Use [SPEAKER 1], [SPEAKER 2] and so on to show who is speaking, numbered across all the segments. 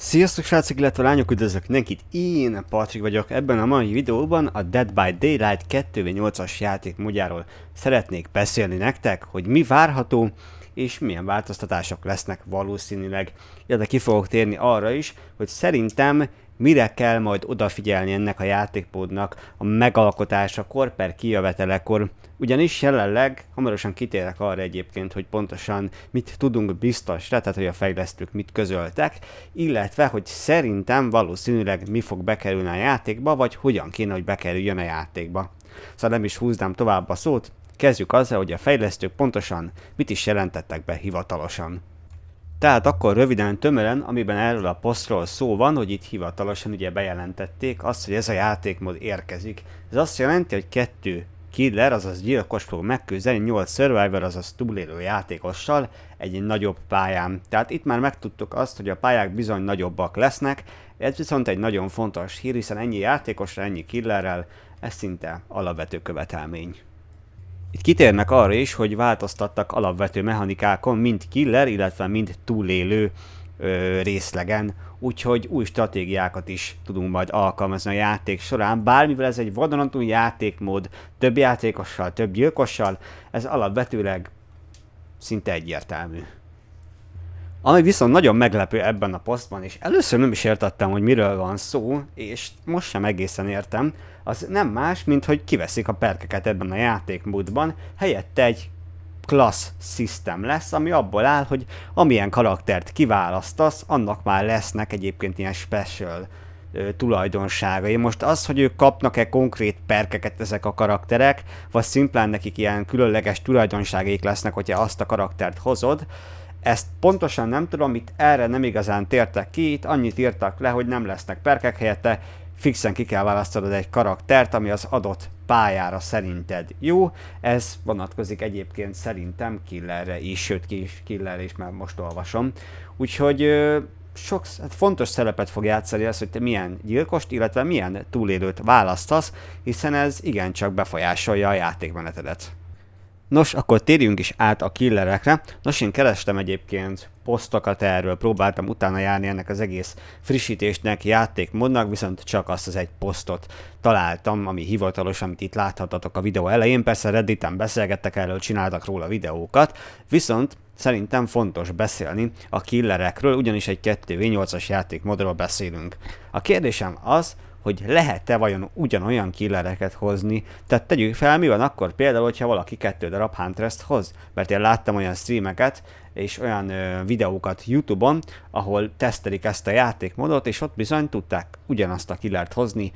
[SPEAKER 1] Sziasztok srácok, illetve lányok, üdvözlök nekit, én Patrik vagyok, ebben a mai videóban a Dead by Daylight 2v8-as játék módjáról szeretnék beszélni nektek, hogy mi várható, és milyen változtatások lesznek valószínűleg. Illetve ki fogok térni arra is, hogy szerintem mire kell majd odafigyelni ennek a játékpódnak a megalkotásakor per kijövetelekor. Ugyanis jelenleg, hamarosan kitérek arra egyébként, hogy pontosan mit tudunk biztosra, tehát hogy a fejlesztők mit közöltek, illetve hogy szerintem valószínűleg mi fog bekerülni a játékba, vagy hogyan kéne, hogy bekerüljön a játékba. Szóval nem is húznám tovább a szót, Kezdjük azzal, hogy a fejlesztők pontosan mit is jelentettek be hivatalosan. Tehát akkor röviden, tömören, amiben erről a posztról szó van, hogy itt hivatalosan ugye bejelentették azt, hogy ez a játékmód érkezik. Ez azt jelenti, hogy kettő killer, azaz gyilkos fog megküzdeni 8 survivor, azaz túlélő játékossal egy nagyobb pályán. Tehát itt már megtudtuk azt, hogy a pályák bizony nagyobbak lesznek, ez viszont egy nagyon fontos hír, hiszen ennyi játékosra, ennyi killerrel, ez szinte alapvető követelmény. Itt kitérnek arra is, hogy változtattak alapvető mechanikákon, mind killer, illetve mind túlélő ö, részlegen, úgyhogy új stratégiákat is tudunk majd alkalmazni a játék során, bármivel ez egy vadonatú játékmód, több játékossal, több gyilkossal, ez alapvetőleg szinte egyértelmű. Ami viszont nagyon meglepő ebben a posztban, és először nem is értettem, hogy miről van szó, és most sem egészen értem, az nem más, mint hogy kiveszik a perkeket ebben a játékmódban, helyette egy class system lesz, ami abból áll, hogy amilyen karaktert kiválasztasz, annak már lesznek egyébként ilyen special ö, tulajdonságai. Most az, hogy ők kapnak-e konkrét perkeket ezek a karakterek, vagy szimplán nekik ilyen különleges tulajdonságaik lesznek, hogyha azt a karaktert hozod, ezt pontosan nem tudom, itt erre nem igazán tértek ki, itt annyit írtak le, hogy nem lesznek perkek helyette, fixen ki kell választanod egy karaktert, ami az adott pályára szerinted jó. Ez vonatkozik egyébként szerintem Killerre is, sőt ki is Killerre is, mert most olvasom. Úgyhogy sok, hát fontos szerepet fog játszani az, hogy te milyen gyilkost, illetve milyen túlélőt választasz, hiszen ez igencsak befolyásolja a játékmenetedet. Nos, akkor térjünk is át a killerekre. Nos, én kerestem egyébként posztokat erről, próbáltam utána járni ennek az egész frissítésnek, játékmódnak, viszont csak azt az egy posztot találtam, ami hivatalos, amit itt láthatatok a videó elején. Persze Redditen beszélgettek erről, csináltak róla videókat, viszont szerintem fontos beszélni a killerekről, ugyanis egy 2v8-as játékmódról beszélünk. A kérdésem az, hogy lehet-e vajon ugyanolyan killereket hozni. Tehát tegyük fel, mi van akkor például, hogyha valaki kettő darab Huntress-t hoz, mert én láttam olyan streameket, és olyan ö, videókat YouTube-on, ahol tesztelik ezt a játékmódot, és ott bizony tudták ugyanazt a killert hozni,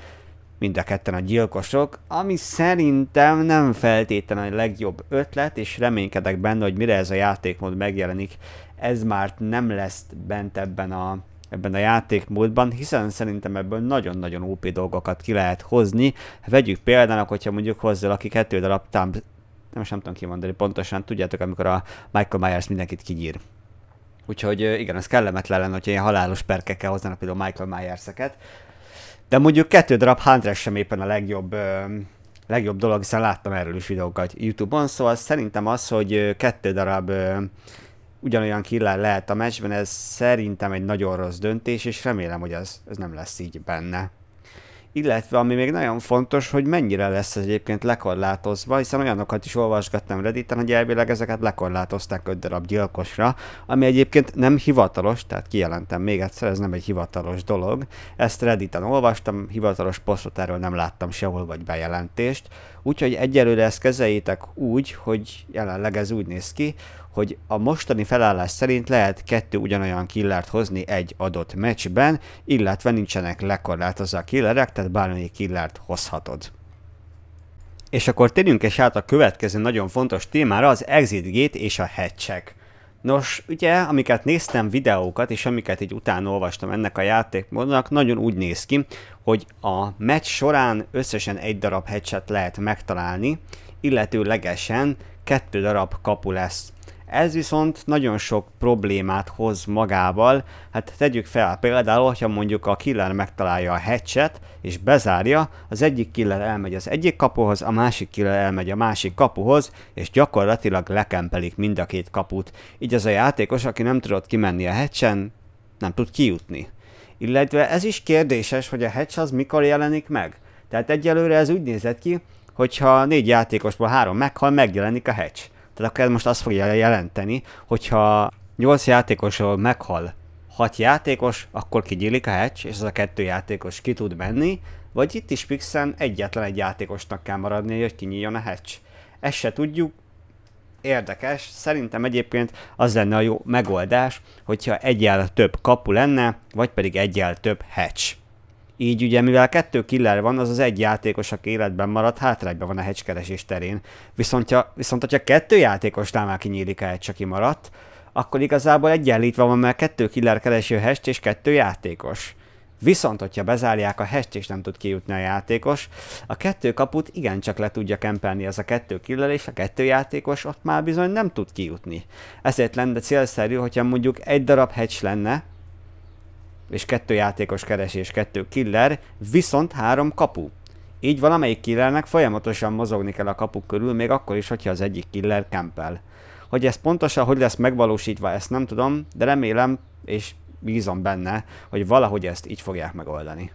[SPEAKER 1] mind a ketten a gyilkosok, ami szerintem nem feltétlenül a legjobb ötlet, és reménykedek benne, hogy mire ez a játékmód megjelenik, ez már nem lesz bent ebben a ebben a játékmódban, hiszen szerintem ebből nagyon-nagyon OP dolgokat ki lehet hozni. Vegyük példának, hogyha mondjuk hozzá aki kettő darab thumb, nem, nem tudom kimondani pontosan, tudjátok, amikor a Michael Myers mindenkit kinyír. Úgyhogy igen, ez kellemetlen lenne, hogyha ilyen halálos perkekkel hoznának például Michael Myers-eket. De mondjuk kettő darab Huntress sem éppen a legjobb legjobb dolog, hiszen láttam erről is videókat YouTube-on, szóval szerintem az, hogy kettő darab ugyanolyan killer lehet a meccsben, ez szerintem egy nagyon rossz döntés, és remélem, hogy ez, ez nem lesz így benne. Illetve ami még nagyon fontos, hogy mennyire lesz ez egyébként lekorlátozva, hiszen olyanokat is olvasgattam Redditen, hogy elvileg ezeket lekorlátozták öt darab gyilkosra, ami egyébként nem hivatalos, tehát kijelentem még egyszer, ez nem egy hivatalos dolog. Ezt Redditen olvastam, hivatalos posztot erről nem láttam sehol vagy bejelentést, úgyhogy egyelőre ezt kezeljétek úgy, hogy jelenleg ez úgy néz ki, hogy a mostani felállás szerint lehet kettő ugyanolyan killert hozni egy adott meccsben, illetve nincsenek lekorlátozva a killerek, tehát bármelyik killert hozhatod. És akkor térjünk is át a következő nagyon fontos témára, az exit gate és a hatchek. Nos, ugye, amiket néztem videókat, és amiket így utána olvastam ennek a játékmódnak, nagyon úgy néz ki, hogy a meccs során összesen egy darab hatchet lehet megtalálni, illetőlegesen kettő darab kapu lesz ez viszont nagyon sok problémát hoz magával, hát tegyük fel például, ha mondjuk a killer megtalálja a hatchet és bezárja, az egyik killer elmegy az egyik kapuhoz, a másik killer elmegy a másik kapuhoz, és gyakorlatilag lekempelik mind a két kaput. Így az a játékos, aki nem tudott kimenni a hatchen, nem tud kijutni. Illetve ez is kérdéses, hogy a hatch az mikor jelenik meg. Tehát egyelőre ez úgy nézett ki, hogyha négy játékosból három meghal, megjelenik a hatch. Tehát akkor ez most azt fogja jelenteni, hogyha 8 játékosról meghal 6 játékos, akkor kigyílik a hatch, és ez a kettő játékos ki tud menni, vagy itt is Pixen egyetlen egy játékosnak kell maradni, hogy kinyíljon a hatch. Ezt se tudjuk, érdekes, szerintem egyébként az lenne a jó megoldás, hogyha egyel több kapu lenne, vagy pedig egyel több hatch. Így ugye, mivel kettő killer van, az az egy játékos, aki életben marad, hátrányban van a hedgekeresés terén. Viszont, ha, viszont hogyha kettő játékos már kinyílik a csak aki maradt, akkor igazából egyenlítve van, mert kettő killer kereső hest és kettő játékos. Viszont, hogyha bezárják a hest és nem tud kijutni a játékos, a kettő kaput igencsak le tudja kempelni ez a kettő killer, és a kettő játékos ott már bizony nem tud kijutni. Ezért lenne célszerű, hogyha mondjuk egy darab hedge lenne, és kettő játékos keresés, kettő killer, viszont három kapu. Így valamelyik killernek folyamatosan mozogni kell a kapuk körül, még akkor is, hogyha az egyik killer kempel. Hogy ez pontosan hogy lesz megvalósítva, ezt nem tudom, de remélem és bízom benne, hogy valahogy ezt így fogják megoldani.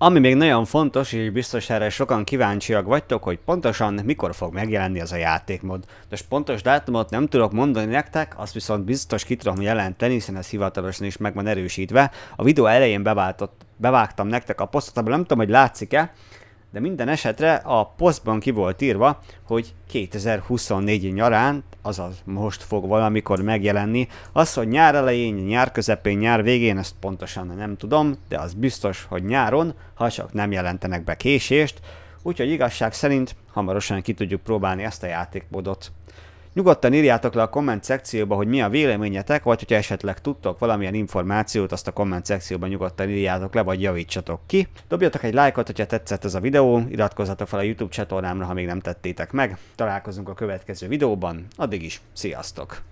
[SPEAKER 1] Ami még nagyon fontos, és biztos erre sokan kíváncsiak vagytok, hogy pontosan mikor fog megjelenni ez a játékmód. Most pontos dátumot nem tudok mondani nektek, azt viszont biztos ki tudom jelenteni, hiszen ez hivatalosan is meg van erősítve. A videó elején beváltott, bevágtam nektek a posztot, nem tudom, hogy látszik-e, de minden esetre a posztban ki volt írva, hogy 2024 nyarán, azaz most fog valamikor megjelenni, az, hogy nyár elején, nyár közepén, nyár végén, ezt pontosan nem tudom, de az biztos, hogy nyáron, ha csak nem jelentenek be késést, úgyhogy igazság szerint hamarosan ki tudjuk próbálni ezt a játékmódot. Nyugodtan írjátok le a komment szekcióba, hogy mi a véleményetek, vagy hogyha esetleg tudtok valamilyen információt, azt a komment szekcióban nyugodtan írjátok le, vagy javítsatok ki. Dobjatok egy lájkot, hogyha tetszett ez a videó, iratkozzatok fel a YouTube csatornámra, ha még nem tettétek meg. Találkozunk a következő videóban, addig is, sziasztok!